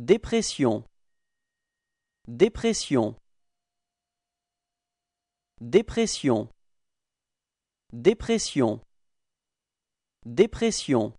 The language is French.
Dépression Dépression Dépression Dépression Dépression